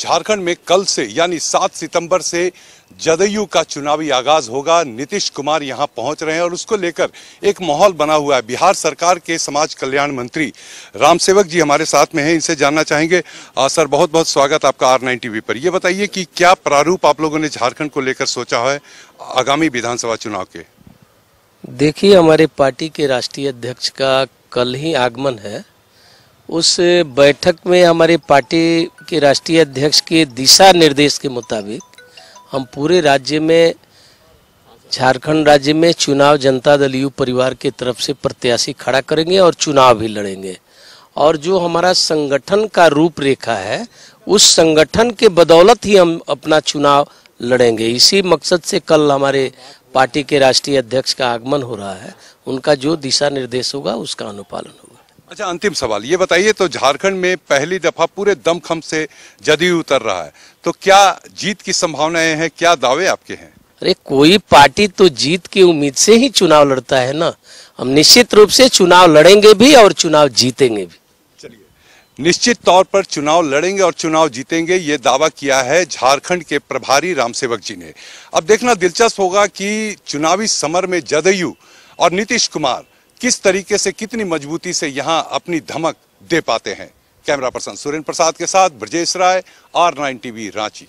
झारखंड में कल से यानी 7 सितंबर से जदयू का चुनावी आगाज होगा नीतीश कुमार यहां पहुंच रहे हैं और उसको लेकर एक माहौल बना हुआ है बिहार सरकार के समाज कल्याण मंत्री राम सेवक जी हमारे साथ में हैं इनसे जानना चाहेंगे आ, सर बहुत बहुत स्वागत आपका आर नाइन टीवी पर यह बताइए कि क्या प्रारूप आप लोगों ने झारखंड को लेकर सोचा है आगामी विधानसभा चुनाव के देखिए हमारे पार्टी के राष्ट्रीय अध्यक्ष का कल ही आगमन है उस बैठक में हमारी पार्टी के राष्ट्रीय अध्यक्ष के दिशा निर्देश के मुताबिक हम पूरे राज्य में झारखंड राज्य में चुनाव जनता दल यू परिवार के तरफ से प्रत्याशी खड़ा करेंगे और चुनाव भी लड़ेंगे और जो हमारा संगठन का रूपरेखा है उस संगठन के बदौलत ही हम अपना चुनाव लड़ेंगे इसी मकसद से कल हमारे पार्टी के राष्ट्रीय अध्यक्ष का आगमन हो रहा है उनका जो दिशा निर्देश होगा उसका अनुपालन होगा अच्छा अंतिम सवाल ये बताइए तो झारखंड में पहली दफा पूरे दमखम से जदयू उतर रहा है तो क्या जीत की संभावनाएं हैं क्या दावे आपके हैं अरे कोई पार्टी तो जीत की उम्मीद से ही चुनाव लड़ता है ना हम निश्चित रूप से चुनाव लड़ेंगे भी और चुनाव जीतेंगे भी चलिए निश्चित तौर पर चुनाव लड़ेंगे और चुनाव जीतेंगे ये दावा किया है झारखंड के प्रभारी राम सेवक जी ने अब देखना दिलचस्प होगा कि चुनावी समर में जदयू और नीतीश कुमार किस तरीके से कितनी मजबूती से यहाँ अपनी धमक दे पाते हैं कैमरा पर्सन सुरेंद्र प्रसाद के साथ Brajesh Rai R nine TV Ranchi